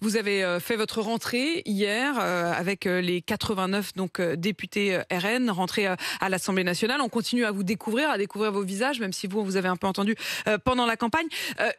Vous avez euh, fait votre rentrée hier euh, avec euh, les 89 donc députés RN rentrés à l'Assemblée nationale. On continue à vous découvrir, à découvrir vos visages, même si vous vous avez un peu entendu pendant la campagne.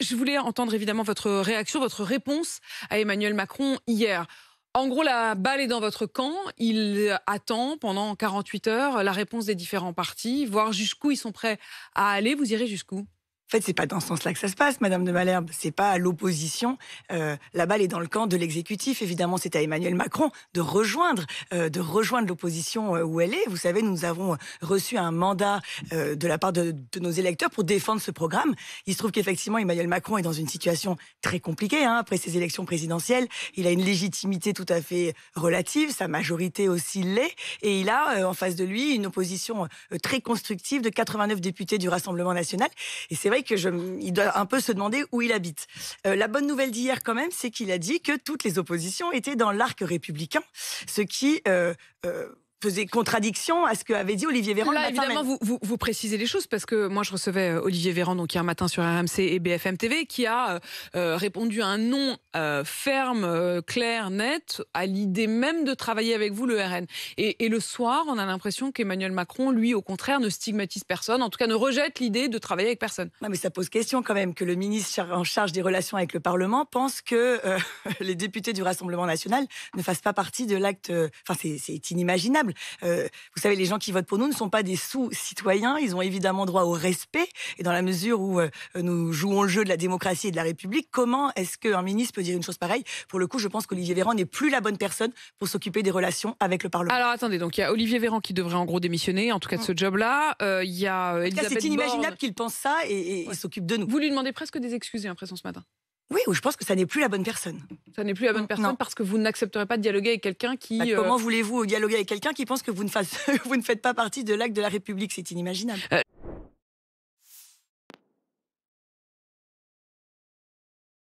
Je voulais entendre évidemment votre réaction, votre réponse à Emmanuel Macron hier. En gros, la balle est dans votre camp. Il attend pendant 48 heures la réponse des différents partis, voir jusqu'où ils sont prêts à aller. Vous irez jusqu'où en fait, c'est pas dans ce sens-là que ça se passe, Madame de Malherbe. C'est pas à l'opposition. Euh, la balle est dans le camp de l'exécutif. Évidemment, c'est à Emmanuel Macron de rejoindre, euh, de rejoindre l'opposition euh, où elle est. Vous savez, nous avons reçu un mandat de la part de, de, nos électeurs pour défendre ce programme. Il se trouve qu'effectivement, Emmanuel Macron est dans une situation très compliquée hein, après ces élections présidentielles. Il a une légitimité tout à fait relative. Sa majorité aussi l'est, et il a en face de lui une opposition très constructive de 89 députés du Rassemblement national. Et c'est vrai que je, il doit un peu se demander où il habite. Euh, la bonne nouvelle d'hier quand même, c'est qu'il a dit que toutes les oppositions étaient dans l'arc républicain, ce qui euh, euh, faisait contradiction à ce qu'avait dit Olivier Véran. Là, le matin évidemment, Vous, vous, précisez les choses parce que moi, je recevais euh, Olivier Véran donc hier matin sur RMC et BFM TV qui a euh, euh, répondu à un non ferme, clair, net à l'idée même de travailler avec vous le RN. Et, le soir, on a l'impression qu'Emmanuel Macron, lui, au contraire, ne stigmatise personne, en tout cas, ne rejette l'idée de travailler avec personne. mais ça pose question quand même que le ministre en charge des relations avec le Parlement pense que les députés du Rassemblement national ne fassent pas partie de l'acte. Enfin, c'est inimaginable euh, vous savez, les gens qui votent pour nous ne sont pas des sous-citoyens. Ils ont évidemment droit au respect. Et dans la mesure où euh, nous jouons le jeu de la démocratie et de la République, comment est-ce qu'un ministre peut dire une chose pareille Pour le coup, je pense qu'Olivier Véran n'est plus la bonne personne pour s'occuper des relations avec le Parlement. Alors attendez, donc il y a Olivier Véran qui devrait en gros démissionner, en tout cas de ce mm. job-là. Euh, il y C'est inimaginable qu'il pense ça et, s'occupe de nous. Vous lui demandez presque des excuses, j'ai l'impression, ce matin. Oui, ou je pense que ça n'est plus la bonne personne. Ça n'est plus la bonne personne parce que vous n'accepterez pas de dialoguer avec quelqu'un qui. Bah, euh, comment voulez-vous dialoguer avec quelqu'un qui pense que vous ne, faites pas partie de l'acte de la République C'est inimaginable. Euh,